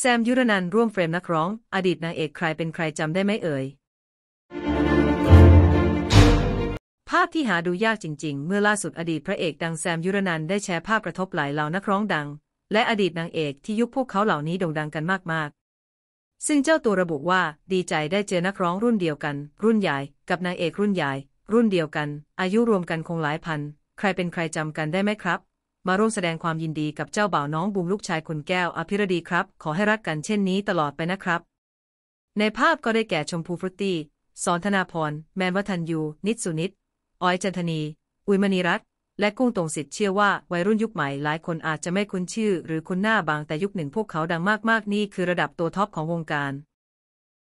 แซมยุรนันร่วมเฟรมนักร้อง อดีตนางเอกใครเป็นใครจำได้ไหมเอ่ยภาพที่หาดูยากจริง ๆ เมื่อล่าสุดอดีตพระเอกดังแซมยุรนันได้แชร์ภาพกระทบหลายเหล่านักร้องดัง และอดีตนางเอกที่ยุคพวกเขาเหล่านี้โด่งดังกันมากๆ ซึ่งเจ้าตัวระบุว่าดีใจได้เจอนักร้องรุ่นเดียวกัน รุ่นใหญ่ กับนางเอกรุ่นใหญ่ รุ่นเดียวกัน อายุรวมกันคงหลายพันใครเป็นใครจำกันได้ไหมครับมาร่วมแสดงความยินดีกับเจ้าบ่าวน้องบูมลูกชายคุณแก้วอภิรดีครับ ขอให้รักกันเช่นนี้ตลอดไปนะครับ ในภาพก็ได้แก่ชมพูฟรุตตี้สอนธนาพรแมนวัฒนยู นิตสุนิตอ้อยจันทนี อุยมณีรัตน์และกุ้งตรงสิทธิ์เชื่อว่าวัยรุ่นยุคใหม่หลายคนอาจจะไม่คุ้นชื่อ หรือคุ้นหน้าบางแต่ยุคหนึ่งพวกเขาดังมากๆนี่คือระดับตัวท็อปของวงการ